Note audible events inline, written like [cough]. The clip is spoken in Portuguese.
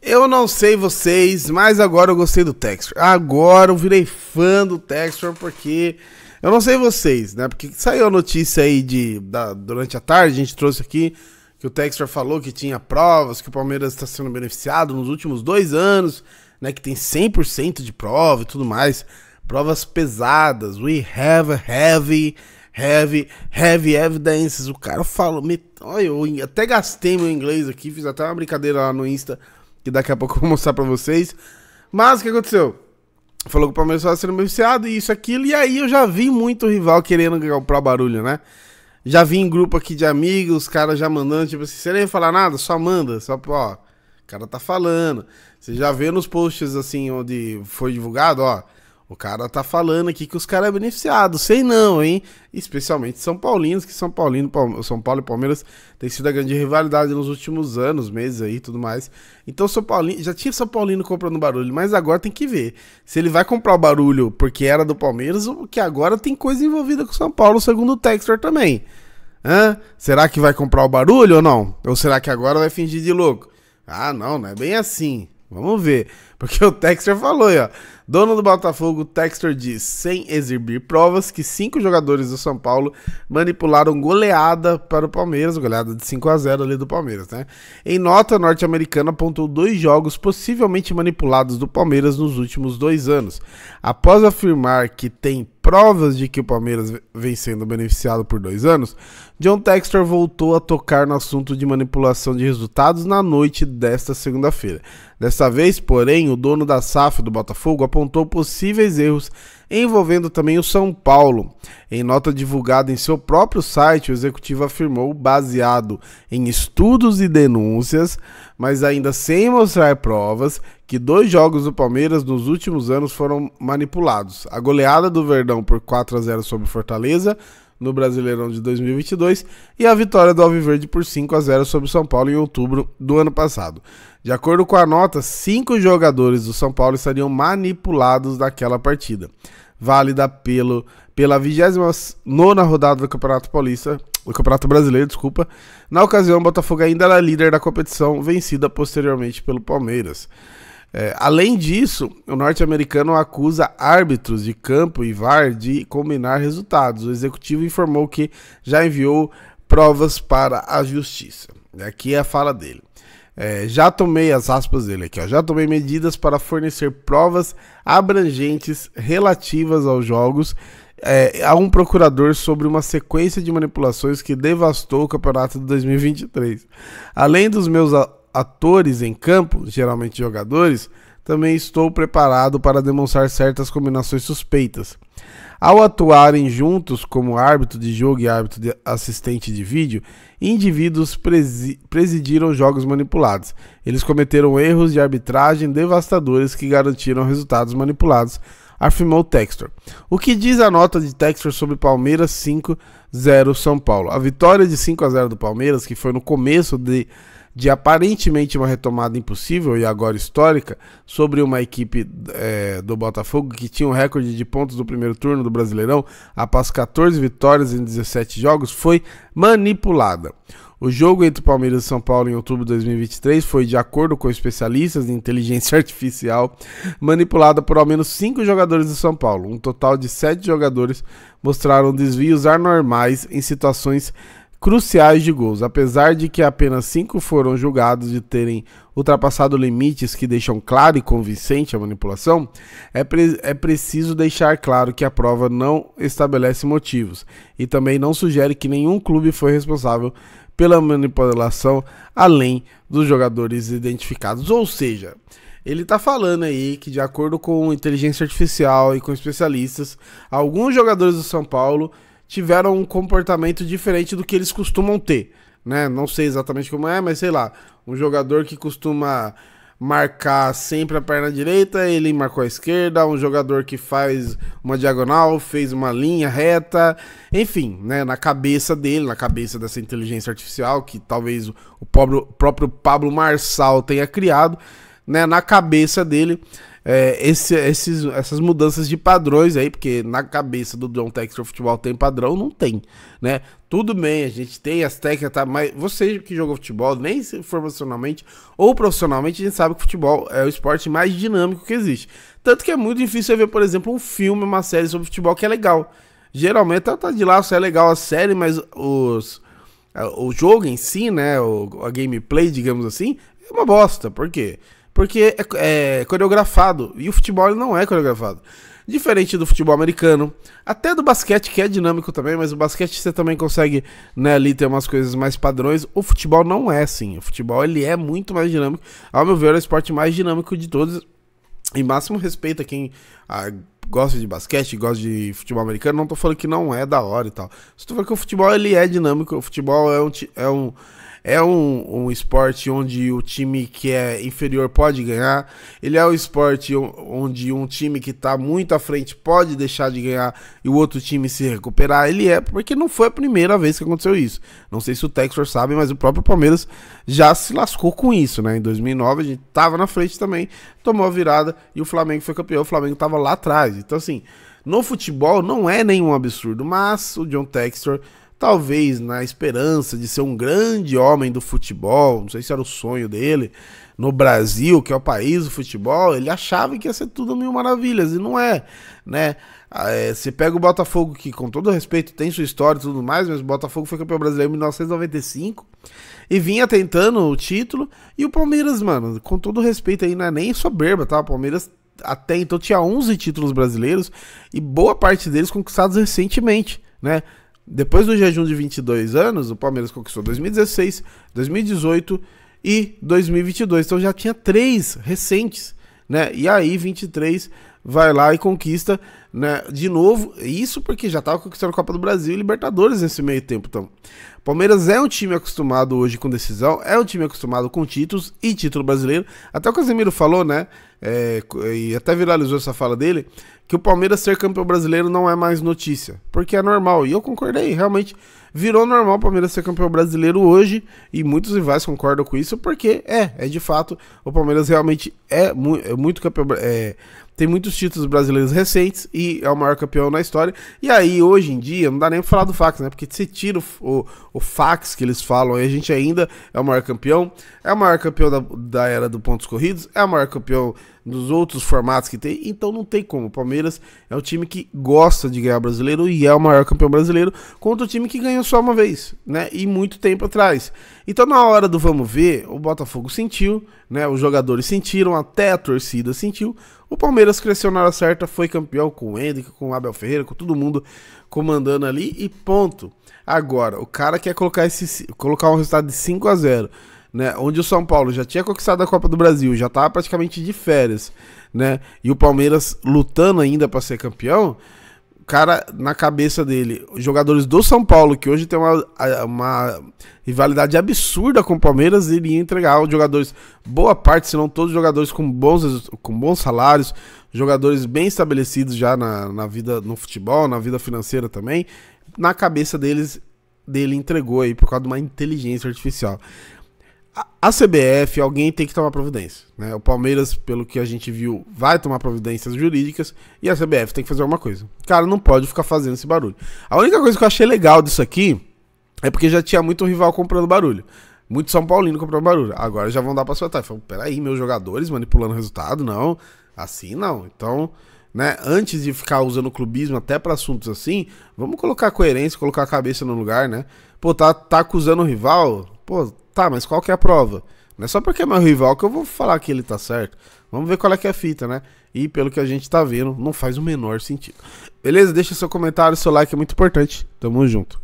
Eu não sei vocês, mas agora eu gostei do Texture. Agora eu virei fã do Texture porque eu não sei vocês, né? Porque saiu a notícia aí de da, durante a tarde, a gente trouxe aqui que o Texture falou que tinha provas, que o Palmeiras está sendo beneficiado nos últimos dois anos, né? Que tem 100% de prova e tudo mais. Provas pesadas. We have heavy, heavy, heavy evidences. O cara falou, me... Olha, eu até gastei meu inglês aqui, fiz até uma brincadeira lá no Insta que daqui a pouco eu vou mostrar pra vocês. Mas o que aconteceu? Falou que o Palmeiras estava sendo beneficiado e isso, aquilo, e aí eu já vi muito rival querendo comprar barulho, né? Já vi em grupo aqui de amigos, os caras já mandando, tipo assim, você nem falar nada, só manda, só, ó, o cara tá falando. Você já vê nos posts, assim, onde foi divulgado, ó, o cara tá falando aqui que os caras é beneficiado, sei não, hein? Especialmente São Paulinos, que São Paulino, São Paulo e Palmeiras tem sido a grande rivalidade nos últimos anos, meses aí, tudo mais. Então São Paulino, já tinha São Paulino comprando barulho, mas agora tem que ver se ele vai comprar o barulho porque era do Palmeiras ou que agora tem coisa envolvida com São Paulo, segundo o Textor também. Hã? Será que vai comprar o barulho ou não? Ou será que agora vai fingir de louco? Ah, não, não é bem assim. Vamos ver. Porque o Texter falou aí, ó. Dono do Botafogo, Textor diz, sem exibir provas, que cinco jogadores do São Paulo manipularam goleada para o Palmeiras, goleada de 5 a 0 ali do Palmeiras, né? Em nota, norte-americana apontou dois jogos possivelmente manipulados do Palmeiras nos últimos dois anos. Após afirmar que tem provas de que o Palmeiras vem sendo beneficiado por dois anos, John Textor voltou a tocar no assunto de manipulação de resultados na noite desta segunda-feira. Desta vez, porém, o dono da SAF do Botafogo apontou apontou possíveis erros envolvendo também o São Paulo. Em nota divulgada em seu próprio site, o executivo afirmou, baseado em estudos e denúncias, mas ainda sem mostrar provas, que dois jogos do Palmeiras nos últimos anos foram manipulados. A goleada do Verdão por 4 a 0 sobre Fortaleza no Brasileirão de 2022 e a vitória do Alviverde por 5 a 0 sobre o São Paulo em outubro do ano passado. De acordo com a nota, cinco jogadores do São Paulo estariam manipulados daquela partida, válida pelo, pela 29 rodada do Campeonato Paulista, do Campeonato Brasileiro, desculpa. Na ocasião, o Botafogo ainda era líder da competição, vencida posteriormente pelo Palmeiras. É, além disso, o norte-americano acusa árbitros de campo e VAR de combinar resultados. O executivo informou que já enviou provas para a justiça. Aqui é a fala dele. É, já tomei as aspas dele aqui, ó, já tomei medidas para fornecer provas abrangentes relativas aos jogos é, a um procurador sobre uma sequência de manipulações que devastou o campeonato de 2023. Além dos meus atores em campo, geralmente jogadores, também estou preparado para demonstrar certas combinações suspeitas. Ao atuarem juntos como árbitro de jogo e árbitro de assistente de vídeo, indivíduos presi presidiram jogos manipulados. Eles cometeram erros de arbitragem devastadores que garantiram resultados manipulados, afirmou Textor. O que diz a nota de Textor sobre Palmeiras 5-0 São Paulo? A vitória de 5 a 0 do Palmeiras, que foi no começo de de aparentemente uma retomada impossível e agora histórica sobre uma equipe é, do Botafogo que tinha o um recorde de pontos do primeiro turno do Brasileirão após 14 vitórias em 17 jogos foi manipulada. O jogo entre Palmeiras e São Paulo em outubro de 2023 foi, de acordo com especialistas em inteligência [laughs] artificial, manipulada por ao menos cinco jogadores de São Paulo. Um total de sete jogadores mostraram desvios anormais em situações cruciais de gols, apesar de que apenas cinco foram julgados de terem ultrapassado limites que deixam claro e convincente a manipulação, é, pre é preciso deixar claro que a prova não estabelece motivos e também não sugere que nenhum clube foi responsável pela manipulação além dos jogadores identificados. Ou seja, ele está falando aí que, de acordo com inteligência artificial e com especialistas, alguns jogadores do São Paulo tiveram um comportamento diferente do que eles costumam ter, né? Não sei exatamente como é, mas sei lá, um jogador que costuma marcar sempre a perna direita, ele marcou a esquerda, um jogador que faz uma diagonal, fez uma linha reta, enfim, né, na cabeça dele, na cabeça dessa inteligência artificial que talvez o próprio Pablo Marçal tenha criado, né, na cabeça dele, é, esse, esses, essas mudanças de padrões aí, porque na cabeça do John Textor futebol tem padrão, não tem, né? Tudo bem, a gente tem as técnicas, tá? Mas você que jogou futebol, nem formacionalmente ou profissionalmente, a gente sabe que o futebol é o esporte mais dinâmico que existe. Tanto que é muito difícil ver, por exemplo, um filme, uma série sobre futebol que é legal. Geralmente tá, tá de laço, é legal a série, mas os. O jogo em si, né? O, a gameplay, digamos assim, é uma bosta. Por quê? Porque porque é, é coreografado. E o futebol não é coreografado. Diferente do futebol americano, até do basquete, que é dinâmico também, mas o basquete você também consegue né, ali ter umas coisas mais padrões. O futebol não é assim. O futebol ele é muito mais dinâmico. Ao meu ver, é o esporte mais dinâmico de todos. E máximo respeito a quem a, gosta de basquete, gosta de futebol americano. Não tô falando que não é da hora e tal. Estou falando que o futebol ele é dinâmico. O futebol é um. É um é um, um esporte onde o time que é inferior pode ganhar, ele é um esporte onde um time que está muito à frente pode deixar de ganhar e o outro time se recuperar. Ele é, porque não foi a primeira vez que aconteceu isso. Não sei se o Texor sabe, mas o próprio Palmeiras já se lascou com isso, né? Em 2009 a gente estava na frente também, tomou a virada e o Flamengo foi campeão, o Flamengo estava lá atrás. Então, assim. No futebol não é nenhum absurdo, mas o John Textor talvez na esperança de ser um grande homem do futebol, não sei se era o sonho dele, no Brasil, que é o país do futebol, ele achava que ia ser tudo mil maravilhas, e não é, né? Ah, é, você pega o Botafogo, que com todo respeito tem sua história e tudo mais, mas o Botafogo foi campeão brasileiro em 1995 e vinha tentando o título. E o Palmeiras, mano, com todo respeito aí, não é nem soberba, tá? O Palmeiras até então tinha 11 títulos brasileiros e boa parte deles conquistados recentemente, né? Depois do jejum de 22 anos, o Palmeiras conquistou 2016, 2018 e 2022. Então já tinha três recentes, né? E aí 23 vai lá e conquista né, de novo. Isso porque já estava conquistando a Copa do Brasil e Libertadores nesse meio tempo. Então, Palmeiras é um time acostumado hoje com decisão, é um time acostumado com títulos e título brasileiro. Até o Casemiro falou, né? É, e até viralizou essa fala dele, que o Palmeiras ser campeão brasileiro não é mais notícia, porque é normal. E eu concordei, realmente virou normal o Palmeiras ser campeão brasileiro hoje, e muitos rivais concordam com isso, porque é, é de fato, o Palmeiras realmente é, mu é muito campeão. É, tem muitos títulos brasileiros recentes e é o maior campeão na história. E aí, hoje em dia, não dá nem pra falar do fax, né? Porque se tira o, o, o fax que eles falam, a gente ainda é o maior campeão, é o maior campeão da, da era do pontos corridos, é o maior campeão dos outros formatos que tem, então não tem como. O Palmeiras é um time que gosta de ganhar brasileiro e é o maior campeão brasileiro contra o time que ganhou só uma vez, né? E muito tempo atrás. Então na hora do vamos ver, o Botafogo sentiu, né? Os jogadores sentiram, até a torcida sentiu. O Palmeiras cresceu na hora certa, foi campeão com o Hendrick, com o Abel Ferreira, com todo mundo comandando ali e ponto. Agora, o cara quer colocar, esse, colocar um resultado de 5 a 0 né? Onde o São Paulo já tinha conquistado a Copa do Brasil, já estava tá praticamente de férias, né? E o Palmeiras lutando ainda para ser campeão, cara na cabeça dele, jogadores do São Paulo, que hoje tem uma, uma rivalidade absurda com o Palmeiras, ia entregar os jogadores, boa parte, se não todos, jogadores com bons, com bons salários, jogadores bem estabelecidos já na, na vida no futebol, na vida financeira também. Na cabeça deles, dele entregou aí por causa de uma inteligência artificial. A CBF, alguém tem que tomar providência. Né? O Palmeiras, pelo que a gente viu, vai tomar providências jurídicas e a CBF tem que fazer alguma coisa. Cara, não pode ficar fazendo esse barulho. A única coisa que eu achei legal disso aqui é porque já tinha muito rival comprando barulho. Muito São Paulino comprando barulho. Agora já vão dar pra soltar, tarde. Falei, peraí, meus jogadores manipulando resultado? Não, assim não. Então, né, antes de ficar usando o clubismo até para assuntos assim, vamos colocar coerência, colocar a cabeça no lugar, né? Pô, tá, tá acusando o rival? Pô, Tá, mas qual que é a prova? Não é só porque é meu rival que eu vou falar que ele tá certo. Vamos ver qual é que é a fita, né? E pelo que a gente tá vendo, não faz o menor sentido. Beleza? Deixa seu comentário, seu like é muito importante. Tamo junto.